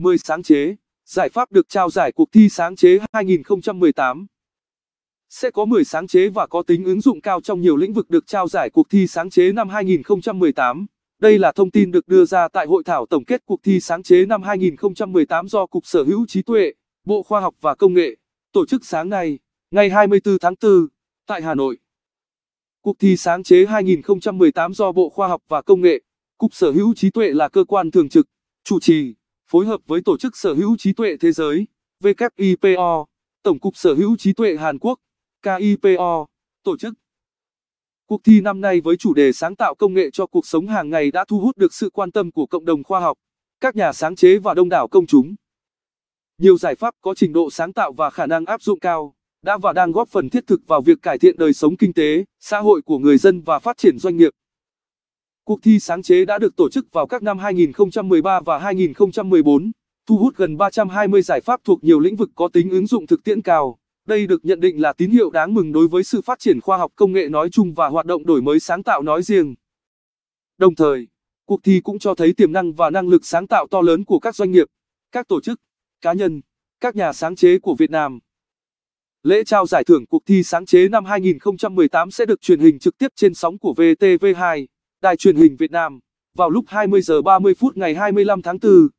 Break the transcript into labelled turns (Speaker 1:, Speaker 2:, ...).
Speaker 1: 10 sáng chế, giải pháp được trao giải cuộc thi sáng chế 2018. Sẽ có 10 sáng chế và có tính ứng dụng cao trong nhiều lĩnh vực được trao giải cuộc thi sáng chế năm 2018. Đây là thông tin được đưa ra tại hội thảo tổng kết cuộc thi sáng chế năm 2018 do Cục Sở hữu trí tuệ, Bộ Khoa học và Công nghệ tổ chức sáng nay, ngày 24 tháng 4, tại Hà Nội. Cuộc thi sáng chế 2018 do Bộ Khoa học và Công nghệ, Cục Sở hữu trí tuệ là cơ quan thường trực, chủ trì phối hợp với Tổ chức Sở hữu trí tuệ thế giới, WIPO, Tổng cục Sở hữu trí tuệ Hàn Quốc, KIPO, tổ chức. Cuộc thi năm nay với chủ đề sáng tạo công nghệ cho cuộc sống hàng ngày đã thu hút được sự quan tâm của cộng đồng khoa học, các nhà sáng chế và đông đảo công chúng. Nhiều giải pháp có trình độ sáng tạo và khả năng áp dụng cao đã và đang góp phần thiết thực vào việc cải thiện đời sống kinh tế, xã hội của người dân và phát triển doanh nghiệp. Cuộc thi sáng chế đã được tổ chức vào các năm 2013 và 2014, thu hút gần 320 giải pháp thuộc nhiều lĩnh vực có tính ứng dụng thực tiễn cao. Đây được nhận định là tín hiệu đáng mừng đối với sự phát triển khoa học công nghệ nói chung và hoạt động đổi mới sáng tạo nói riêng. Đồng thời, cuộc thi cũng cho thấy tiềm năng và năng lực sáng tạo to lớn của các doanh nghiệp, các tổ chức, cá nhân, các nhà sáng chế của Việt Nam. Lễ trao giải thưởng cuộc thi sáng chế năm 2018 sẽ được truyền hình trực tiếp trên sóng của VTV2. Đài truyền hình Việt Nam vào lúc 20 giờ 30 phút ngày 25 tháng 4.